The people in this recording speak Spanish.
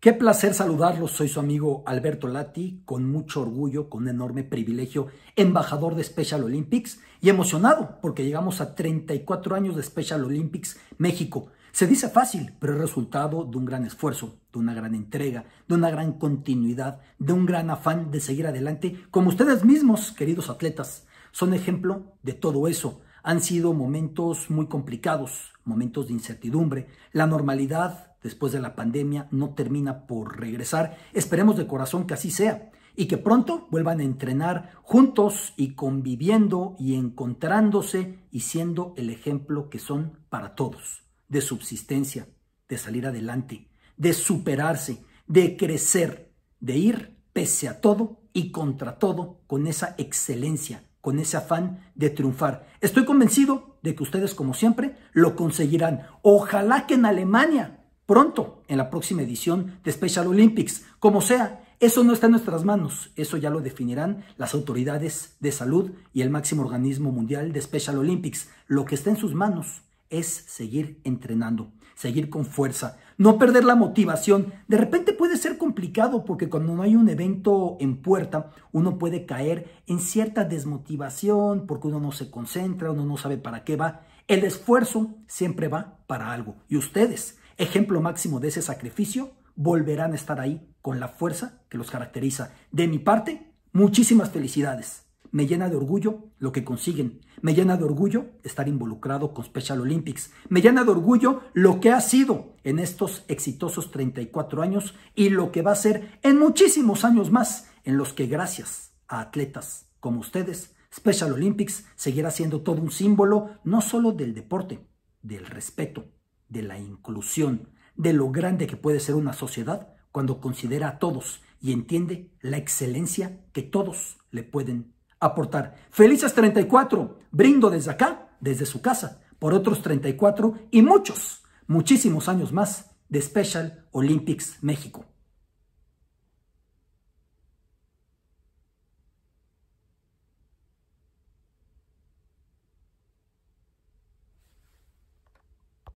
Qué placer saludarlos, soy su amigo Alberto Lati, con mucho orgullo, con enorme privilegio, embajador de Special Olympics y emocionado porque llegamos a 34 años de Special Olympics México. Se dice fácil, pero es resultado de un gran esfuerzo, de una gran entrega, de una gran continuidad, de un gran afán de seguir adelante, como ustedes mismos, queridos atletas, son ejemplo de todo eso. Han sido momentos muy complicados, momentos de incertidumbre. La normalidad después de la pandemia no termina por regresar. Esperemos de corazón que así sea y que pronto vuelvan a entrenar juntos y conviviendo y encontrándose y siendo el ejemplo que son para todos, de subsistencia, de salir adelante, de superarse, de crecer, de ir pese a todo y contra todo con esa excelencia, con ese afán de triunfar. Estoy convencido de que ustedes, como siempre, lo conseguirán. Ojalá que en Alemania, pronto, en la próxima edición de Special Olympics, como sea, eso no está en nuestras manos, eso ya lo definirán las autoridades de salud y el máximo organismo mundial de Special Olympics. Lo que está en sus manos es seguir entrenando, seguir con fuerza, no perder la motivación. De repente puede ser complicado porque cuando no hay un evento en puerta, uno puede caer en cierta desmotivación porque uno no se concentra, uno no sabe para qué va. El esfuerzo siempre va para algo. Y ustedes, ejemplo máximo de ese sacrificio, volverán a estar ahí con la fuerza que los caracteriza. De mi parte, muchísimas felicidades. Me llena de orgullo lo que consiguen. Me llena de orgullo estar involucrado con Special Olympics. Me llena de orgullo lo que ha sido en estos exitosos 34 años y lo que va a ser en muchísimos años más en los que gracias a atletas como ustedes, Special Olympics seguirá siendo todo un símbolo no solo del deporte, del respeto, de la inclusión, de lo grande que puede ser una sociedad cuando considera a todos y entiende la excelencia que todos le pueden aportar. Felices 34, brindo desde acá, desde su casa, por otros 34 y muchos, muchísimos años más de Special Olympics México.